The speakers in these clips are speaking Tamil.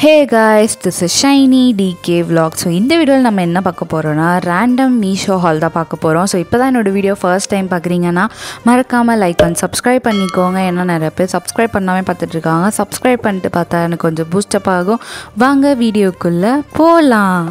hey guys this is Shiny DK vlog so இந்த வீடியோவில் நம்ம என்ன பார்க்க போகிறோன்னா ரேண்டம் மீஷோ ஹால் தான் பார்க்க போகிறோம் ஸோ இப்போ தான் என்னோடய வீடியோ ஃபர்ஸ்ட் டைம் பார்க்குறீங்கன்னா மறக்காமல் லைக் அண்ட் சப்ஸ்கிரைப் பண்ணிக்கோங்க ஏன்னா நிறைய பேர் சப்ஸ்கிரைப் பண்ணாமல் பார்த்துட்ருக்காங்க சப்ஸ்கிரைப் பண்ணிட்டு பார்த்தா எனக்கு கொஞ்சம் பூஸ்டப் ஆகும் வாங்க வீடியோக்குள்ளே போகலாம்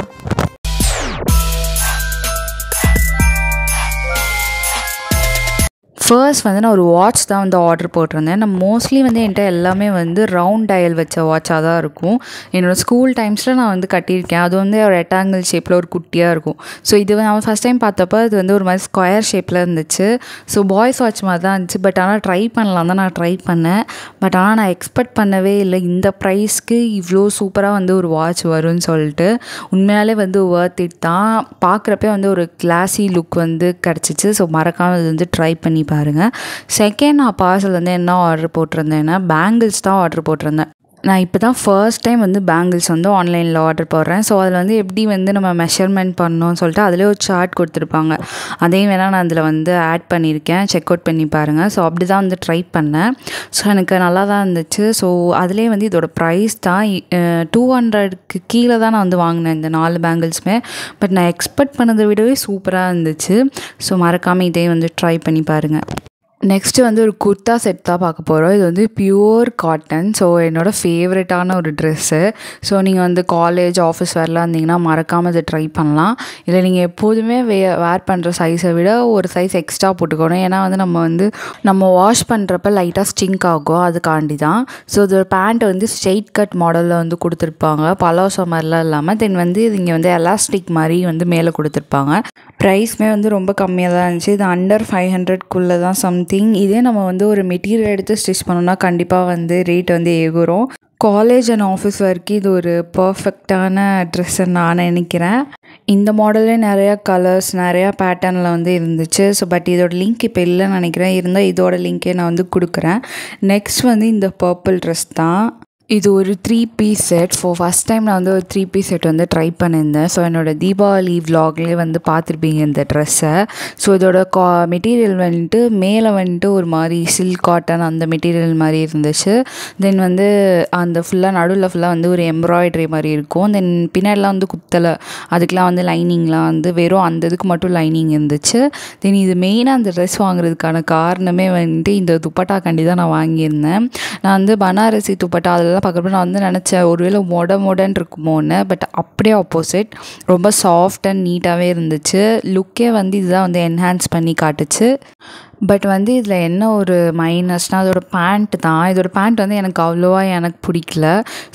ஃபர்ஸ்ட் வந்து நான் ஒரு வாட்ச் தான் வந்து ஆர்டர் போட்டிருந்தேன் நான் மோஸ்ட்லி வந்து என்கிட்ட எல்லாமே வந்து ரவுண்ட் டயல் வச்ச வாட்சாக தான் இருக்கும் என்னோடய ஸ்கூல் டைம்ஸில் நான் வந்து கட்டியிருக்கேன் அது வந்து ஒரு ரெட்டாங்கிள் ஷேப்பில் ஒரு குட்டியாக இருக்கும் ஸோ இது நான் ஃபஸ்ட் டைம் பார்த்தப்போ அது வந்து ஒரு மாதிரி ஸ்கொயர் ஷேப்பில் இருந்துச்சு ஸோ பாய்ஸ் வாட்ச் மாதிரி தான் இருந்துச்சு பட் ஆனால் ட்ரை பண்ணலாம் தான் நான் ட்ரை பண்ணேன் பட் ஆனால் நான் எக்ஸ்பெக்ட் பண்ணவே இல்லை இந்த ப்ரைஸ்க்கு இவ்வளோ சூப்பராக வந்து ஒரு வாட்ச் வரும்னு சொல்லிட்டு உண்மையாலே வந்து ஒர்த் இட் தான் பார்க்குறப்பே வந்து ஒரு கிளாஸி லுக் வந்து கிடச்சிச்சு ஸோ மறக்காமல் இது வந்து ட்ரை பண்ணி பாருங்கள் செகண்ட் நான் பார்சல் வந்து என்ன ஆர்டர் போட்டிருந்தேன்னா பேங்கிள்ஸ் தான் ஆர்டர் போட்டிருந்தேன் நான் இப்போ தான் ஃபர்ஸ்ட் டைம் வந்து பேங்கிள்ஸ் வந்து ஆன்லைனில் ஆர்டர் போடுறேன் ஸோ அதில் வந்து எப்படி வந்து நம்ம மெஷர்மெண்ட் பண்ணோம்னு சொல்லிட்டு அதிலே ஒரு சார்ட் கொடுத்துருப்பாங்க அதையும் வேணால் நான் அதில் வந்து ஆட் பண்ணியிருக்கேன் செக் அவுட் பண்ணி பாருங்கள் ஸோ அப்படி தான் வந்து ட்ரை பண்ணேன் ஸோ எனக்கு நல்லா தான் இருந்துச்சு ஸோ அதிலே வந்து இதோட ப்ரைஸ் தான் டூ ஹண்ட்ரட்க்கு கீழே தான் நான் வந்து வாங்கினேன் இந்த நாலு பேங்கிள்ஸுமே பட் நான் எக்ஸ்பெக்ட் பண்ணதை விடவே சூப்பராக இருந்துச்சு ஸோ மறக்காமல் இதே வந்து ட்ரை பண்ணி பாருங்கள் நெக்ஸ்ட்டு வந்து ஒரு குர்த்தா செட் தான் பார்க்க போகிறோம் இது வந்து பியூர் காட்டன் ஸோ என்னோடய ஃபேவரட்டான ஒரு ட்ரெஸ்ஸு ஸோ நீங்கள் வந்து காலேஜ் ஆஃபீஸ் வரலாம் இருந்தீங்கன்னா மறக்காமல் இதை ட்ரை பண்ணலாம் இல்லை நீங்கள் எப்போதுமே வே வேர் பண்ணுற சைஸை விட ஒரு சைஸ் எக்ஸ்ட்ரா போட்டுக்கணும் ஏன்னா வந்து நம்ம வந்து நம்ம வாஷ் பண்ணுறப்ப லைட்டாக ஸ்டிங்க் ஆகும் அதுக்காண்டி தான் ஸோ இது பேண்ட்டை வந்து ஸ்ட்ரெயிட் கட் மாடலில் வந்து கொடுத்துருப்பாங்க பலோசோ மாதிரிலாம் இல்லாமல் தென் வந்து இங்கே வந்து எலாஸ்டிக் மாதிரி வந்து மேலே கொடுத்துருப்பாங்க ப்ரைஸ்மே வந்து ரொம்ப கம்மியாக தான் இருந்துச்சு இது அண்டர் ஃபைவ் ஹண்ட்ரட்குள்ளே தான் சம்திங் திங் இதே நம்ம வந்து ஒரு மெட்டீரியல் எடுத்து ஸ்டிச் பண்ணோம்னா கண்டிப்பாக வந்து ரேட் வந்து ஏகுறோம் காலேஜ் அண்ட் ஆஃபீஸ் வரைக்கும் இது ஒரு பர்ஃபெக்டான ட்ரெஸ்ஸுன்னு நான் நினைக்கிறேன் இந்த மாடல்லே நிறையா கலர்ஸ் நிறையா பேட்டர்னில் வந்து இருந்துச்சு ஸோ பட் இதோட லிங்க் இப்போ இல்லைன்னு நினைக்கிறேன் இருந்தால் இதோட லிங்கே நான் வந்து கொடுக்குறேன் நெக்ஸ்ட் வந்து இந்த பர்பிள் ட்ரெஸ் தான் இது ஒரு three piece set so first time நான் வந்து ஒரு த்ரீ பீஸ் செட் வந்து ட்ரை பண்ணியிருந்தேன் ஸோ என்னோடய தீபாவளி விலாக்லேயே வந்து பார்த்துருப்பீங்க இந்த ட்ரெஸ்ஸை ஸோ இதோட கா மெட்டீரியல் வந்துட்டு மேலே வந்துட்டு ஒரு மாதிரி சில்க் காட்டன் அந்த மெட்டீரியல் மாதிரி இருந்துச்சு தென் வந்து அந்த ஃபுல்லாக நடுவில் ஃபுல்லாக வந்து ஒரு எம்ப்ராய்டரி மாதிரி இருக்கும் தென் பின்னாடிலாம் வந்து குத்தலை அதுக்கெலாம் வந்து லைனிங்லாம் வந்து வெறும் அந்த இதுக்கு மட்டும் லைனிங் இருந்துச்சு தென் இது மெயினாக அந்த ட்ரெஸ் வாங்குறதுக்கான காரணமே வந்துட்டு இந்த துப்பட்டா கண்டி தான் நான் வாங்கியிருந்தேன் நான் வந்து பனாரசி துப்பட்டா இதெல்லாம் பார்க்குறப்ப நான் வந்து நினச்சேன் ஒருவேளை மொட மொடன்னு இருக்குமோன்னு பட் அப்படியே ஆப்போசிட் ரொம்ப சாஃப்ட் அண்ட் நீட்டாகவே இருந்துச்சு லுக்கே வந்து இதுதான் வந்து என்ஹான்ஸ் பண்ணி காட்டுச்சு பட் வந்து இதில் என்ன ஒரு மைனஸ்னால் அதோட பேண்ட்டு தான் இதோட பேண்ட் வந்து எனக்கு அவ்வளோவா எனக்கு பிடிக்கல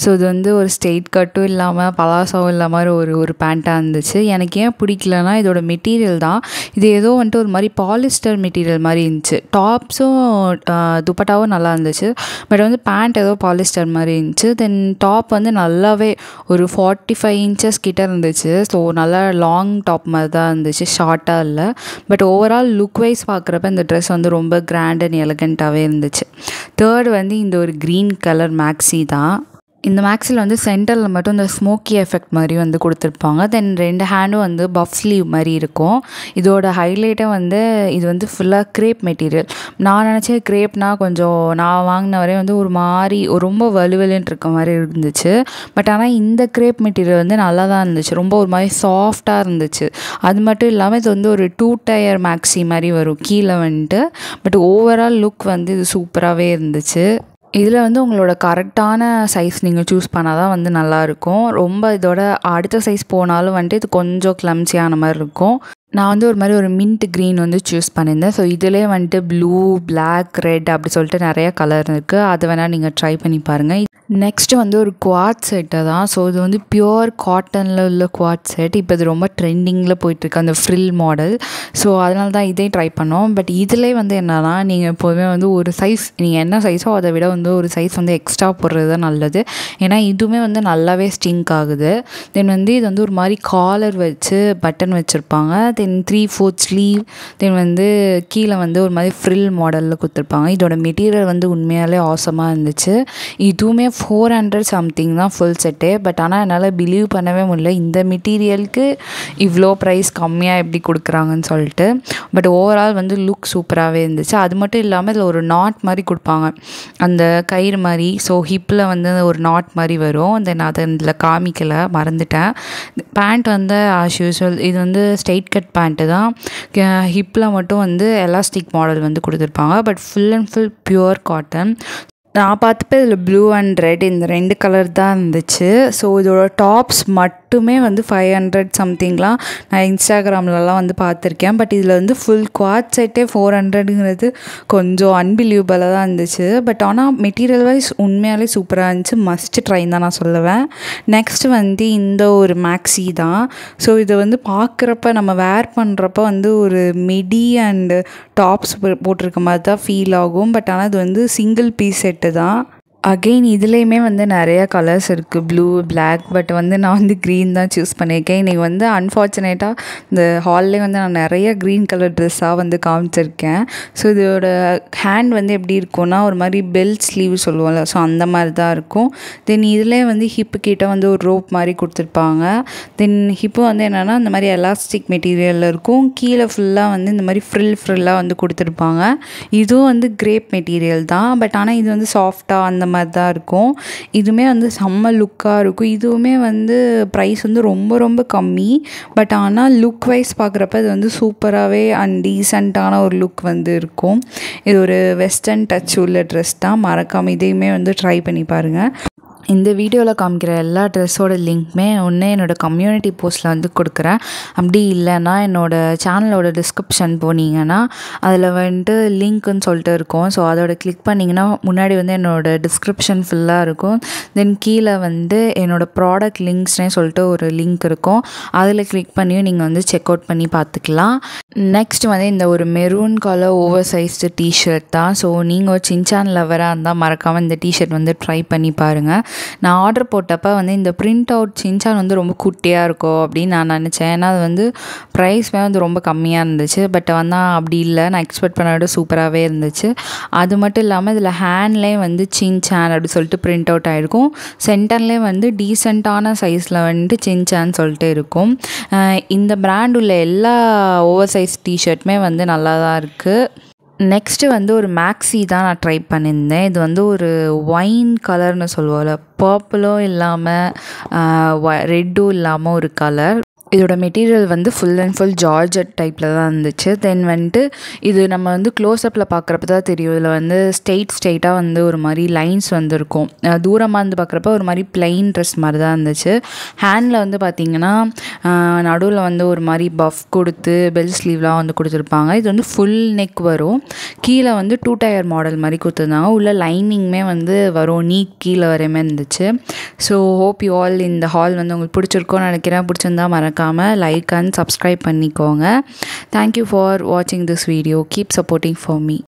ஸோ இது வந்து ஒரு ஸ்டெயிட் கட்டும் இல்லாமல் பலாசாவும் இல்லாமல் ஒரு ஒரு பேண்ட்டாக இருந்துச்சு எனக்கு ஏன் பிடிக்கலனா இதோட மெட்டீரியல் தான் இது ஏதோ வந்துட்டு ஒரு மாதிரி பாலிஸ்டர் மெட்டீரியல் மாதிரி இருந்துச்சு டாப்ஸும் துப்பட்டாவும் நல்லா இருந்துச்சு பட் வந்து பேண்ட் ஏதோ பாலிஸ்டர் மாதிரி இருந்துச்சு தென் டாப் வந்து நல்லாவே ஒரு ஃபார்ட்டி ஃபைவ் இன்ச்சஸ் கிட்டே இருந்துச்சு ஸோ நல்லா லாங் டாப் மாதிரி தான் இருந்துச்சு ஷார்ட்டாக இல்லை பட் ஓவரால் லுக் வைஸ் பார்க்குறப்ப இந்த ட்ரெஸ் ட்ரெஸ் வந்து ரொம்ப கிராண்ட் அண்ட் எலகண்ட்டாகவே இருந்துச்சு தேர்ட் வந்து இந்த ஒரு க்ரீன் கலர் மேக்ஸி தான் இந்த மேக்ஸில் வந்து சென்டரில் மட்டும் இந்த ஸ்மோக்கி எஃபெக்ட் மாதிரி வந்து கொடுத்துருப்பாங்க தென் ரெண்டு ஹேண்டும் வந்து பஃப் ஸ்லீவ் மாதிரி இருக்கும் இதோட ஹைலைட்டை வந்து இது வந்து ஃபுல்லாக க்ரேப் மெட்டீரியல் நான் நினச்சேன் க்ரேப்னால் கொஞ்சம் நான் வாங்கின வரையும் வந்து ஒரு மாதிரி ரொம்ப வலுவலுன்னு இருக்க மாதிரி இருந்துச்சு பட் ஆனால் இந்த க்ரேப் மெட்டீரியல் வந்து நல்லா தான் இருந்துச்சு ரொம்ப ஒரு மாதிரி சாஃப்டாக இருந்துச்சு அது மட்டும் இல்லாமல் இது வந்து ஒரு டூ டயர் மேக்ஸி மாதிரி வரும் கீழே வந்துட்டு பட் ஓவரால் லுக் வந்து இது சூப்பராகவே இருந்துச்சு இதில் வந்து உங்களோட கரெக்டான சைஸ் நீங்கள் சூஸ் பண்ணால் தான் வந்து நல்லாயிருக்கும் ரொம்ப இதோட அடுத்த சைஸ் போனாலும் வந்துட்டு இது கொஞ்சம் கிளம்சியான மாதிரி இருக்கும் நான் வந்து ஒரு மாதிரி ஒரு மின்ட் க்ரீன் வந்து சூஸ் பண்ணியிருந்தேன் ஸோ இதிலே வந்துட்டு ப்ளூ பிளாக் ரெட் அப்படி சொல்லிட்டு நிறைய கலர் இருக்குது அதை வேணால் நீங்கள் ட்ரை பண்ணி பாருங்கள் நெக்ஸ்ட்டு வந்து ஒரு குவாட் செட்டை தான் ஸோ இது வந்து பியோர் காட்டனில் உள்ள குவாட் செட் இப்போ இது ரொம்ப ட்ரெண்டிங்கில் போயிட்டுருக்கு அந்த ஃப்ரில் மாடல் ஸோ அதனால தான் இதே ட்ரை பண்ணோம் பட் இதிலே வந்து என்னன்னா நீங்கள் எப்போதுமே வந்து ஒரு சைஸ் நீங்கள் என்ன சைஸோ அதை விட வந்து ஒரு சைஸ் வந்து எக்ஸ்ட்ரா போடுறது தான் நல்லது ஏன்னா இதுவுமே வந்து நல்லாவே ஸ்டிங்க் ஆகுது தென் வந்து இது வந்து ஒரு மாதிரி காலர் வச்சு பட்டன் வச்சுருப்பாங்க then three fourth sleeve then வந்து கீழே வந்து ஒரு மாதிரி ஃப்ரில் மாடலில் கொடுத்துருப்பாங்க இதோட மெட்டீரியல் வந்து உண்மையாலே ஆசமாக இருந்துச்சு இதுவுமே ஃபோர் ஹண்ட்ரட் சம்திங் தான் ஃபுல் செட்டு பட் ஆனால் என்னால் பிலீவ் பண்ணவே முடியல இந்த மெட்டீரியலுக்கு இவ்வளோ ப்ரைஸ் கம்மியாக எப்படி கொடுக்குறாங்கன்னு சொல்லிட்டு பட் ஓவரால் வந்து லுக் சூப்பராகவே இருந்துச்சு அது மட்டும் இல்லாமல் இதில் ஒரு நாட் மாதிரி கொடுப்பாங்க அந்த கயிறு மாதிரி ஸோ ஹிப்பில் வந்து ஒரு நாட் மாதிரி வரும் தென் அதை இதில் காமிக்கலை மறந்துட்டேன் பேண்ட் வந்து ஆஸ் யூஸ்வல் இது வந்து ஸ்டெயிட் கட் பேண்ட்டு தான் ஹிப்பில் மட்டும் வந்து எலாஸ்டிக் மாடல் வந்து கொடுத்துருப்பாங்க but full and full pure cotton நான் பார்த்தப்ப இதில் ப்ளூ அண்ட் ரெட் இந்த ரெண்டு கலர் தான் இருந்துச்சு ஸோ இதோட டாப்ஸ் மட் மட்டுமே வந்து ஃபைவ் ஹண்ட்ரட் சம்திங்லாம் நான் இன்ஸ்டாகிராம்லலாம் வந்து பார்த்துருக்கேன் பட் இதில் வந்து ஃபுல் குவாட் செட்டே ஃபோர் ஹண்ட்ரடுங்கிறது கொஞ்சம் அன்பிலீவபிளாக தான் இருந்துச்சு பட் ஆனால் மெட்டீரியல் வைஸ் உண்மையாலே சூப்பராக இருந்துச்சு மஸ்ட் ட்ரைன் தான் நான் சொல்லுவேன் நெக்ஸ்ட் வந்து இந்த ஒரு மேக்ஸி தான் ஸோ இதை வந்து பார்க்குறப்ப நம்ம வேர் பண்ணுறப்ப வந்து ஒரு மிடி அண்டு டாப்ஸ் போட்டிருக்க மாதிரி தான் ஃபீல் ஆகும் பட் ஆனால் இது வந்து சிங்கிள் பீஸ் செட்டு தான் அகெயின் இதுலேயுமே வந்து நிறையா கலர்ஸ் இருக்குது ப்ளூ பிளாக் பட் வந்து நான் வந்து க்ரீன் தான் சூஸ் பண்ணியிருக்கேன் இன்றைக்கி வந்து அன்ஃபார்ச்சுனேட்டாக இந்த ஹால்லே வந்து நான் நிறைய க்ரீன் கலர் ட்ரெஸ்ஸாக வந்து காமிச்சிருக்கேன் ஸோ இதோட ஹேண்ட் வந்து எப்படி இருக்கும்னா ஒரு மாதிரி பெல்ட் ஸ்லீவ் சொல்லுவோம்ல ஸோ அந்த மாதிரி தான் இருக்கும் தென் இதிலே வந்து ஹிப்பு கிட்டே வந்து ஒரு ரோப் மாதிரி கொடுத்துருப்பாங்க தென் ஹிப்பு வந்து என்னென்னா அந்த மாதிரி எலாஸ்டிக் மெட்டீரியலில் இருக்கும் கீழே ஃபுல்லாக வந்து இந்த மாதிரி ஃப்ரில் ஃப்ரில்லாக வந்து கொடுத்துருப்பாங்க இதுவும் வந்து கிரேப் மெட்டீரியல் தான் பட் ஆனால் இது வந்து சாஃப்டாக அந்த மாதிரி தான் இருக்கும் இதுவுமே வந்து செம்ம லுக்காக இருக்கும் இதுவுமே வந்து ப்ரைஸ் வந்து ரொம்ப ரொம்ப கம்மி பட் ஆனால் லுக் வைஸ் பார்க்குறப்ப இது வந்து சூப்பராகவே அண்ட் டீசெண்டான ஒரு லுக் வந்து இருக்கும் இது ஒரு வெஸ்டர்ன் டச் உள்ள ட்ரெஸ் தான் மறக்காமல் இதையுமே வந்து ட்ரை பண்ணி பாருங்கள் இந்த வீடியோவில் காமிக்கிற எல்லா ட்ரெஸ்ஸோட லிங்க்குமே ஒன்று என்னோடய கம்யூனிட்டி போஸ்ட்டில் வந்து கொடுக்குறேன் அப்படி இல்லைன்னா என்னோடய சேனலோட டிஸ்கிரிப்ஷன் போனீங்கன்னா அதில் வந்துட்டு லிங்க்குன்னு சொல்லிட்டு இருக்கும் ஸோ அதோட கிளிக் பண்ணிங்கன்னா முன்னாடி வந்து என்னோடய டிஸ்கிரிப்ஷன் ஃபுல்லாக இருக்கும் தென் கீழே வந்து என்னோடய ப்ராடக்ட் லிங்க்ஸ்னே சொல்லிட்டு ஒரு லிங்க் இருக்கும் அதில் கிளிக் பண்ணியும் நீங்கள் வந்து செக் அவுட் பண்ணி பார்த்துக்கலாம் நெக்ஸ்ட் வந்து இந்த ஒரு maroon colour over sized T-shirt தான் ஸோ நீங்கள் ஒரு சின்சான் லவராக இருந்தால் மறக்காமல் இந்த டிஷர்ட் வந்து ட்ரை பண்ணி பாருங்கள் நான் ஆர்டர் போட்டப்போ வந்து இந்த பிரிண்ட் அவுட் சின்சான் வந்து ரொம்ப குட்டியாக இருக்கும் அப்படின்னு நான் நினச்சேன் ஏன்னா அது வந்து ப்ரைஸ்மே வந்து ரொம்ப கம்மியாக இருந்துச்சு பட் வந்தால் அப்படி இல்லை நான் எக்ஸ்பெக்ட் பண்ண விட சூப்பராகவே இருந்துச்சு அது மட்டும் இல்லாமல் இதில் ஹேண்ட்லேயும் வந்து சின்சான் அப்படின்னு சொல்லிட்டு பிரிண்ட் அவுட் ஆகிருக்கும் சென்டர்லேயும் வந்து டீசெண்டான சைஸில் வந்துட்டு சின்சான் சொல்லிட்டு இருக்கும் இந்த பிராண்ட் உள்ள எல்லா ஓவர் சைஸ் டிஷர்ட்டுமே வந்து நல்லா தான் இருக்குது நெக்ஸ்ட்டு வந்து ஒரு மேக்ஸி தான் நான் ட்ரை பண்ணியிருந்தேன் இது வந்து ஒரு ஒயின் கலர்னு சொல்லுவோம்ல பர்பிளும் இல்லாமல் ரெட்டும் இல்லாமல் ஒரு கலர் இதோட மெட்டீரியல் வந்து ஃபுல் அண்ட் ஃபுல் ஜார்ஜ் டைப்பில் தான் இருந்துச்சு தென் வந்துட்டு இது நம்ம வந்து க்ளோஸ்அப்பில் பார்க்குறப்ப தான் தெரியும் இதில் வந்து ஸ்டேட் ஸ்டெயிட்டாக வந்து ஒரு மாதிரி லைன்ஸ் வந்துருக்கும் தூரமாக இருந்து பார்க்குறப்ப ஒரு மாதிரி பிளெயின் ட்ரெஸ் மாதிரி தான் இருந்துச்சு ஹேண்டில் வந்து பார்த்திங்கன்னா நடுவில் வந்து ஒரு மாதிரி பஃப் கொடுத்து பெல் ஸ்லீவ்லாம் வந்து கொடுத்துருப்பாங்க இது வந்து ஃபுல் நெக் வரும் கீழே வந்து டூ டயர் மாடல் மாதிரி கொடுத்துருந்தாங்க உள்ள லைனிங்குமே வந்து வரும் நீ கீழே வரையுமே இருந்துச்சு ஸோ ஹோப் யூ ஆல் இந்த ஹால் வந்து உங்களுக்கு பிடிச்சிருக்கோன்னு நினைக்கிறேன் பிடிச்சிருந்தா மறக்க மறக்காமல் லைக் அண்ட் சப்ஸ்கிரைப் பண்ணிக்கோங்க தேங்க்யூ ஃபார் வாட்சிங் this video keep supporting for me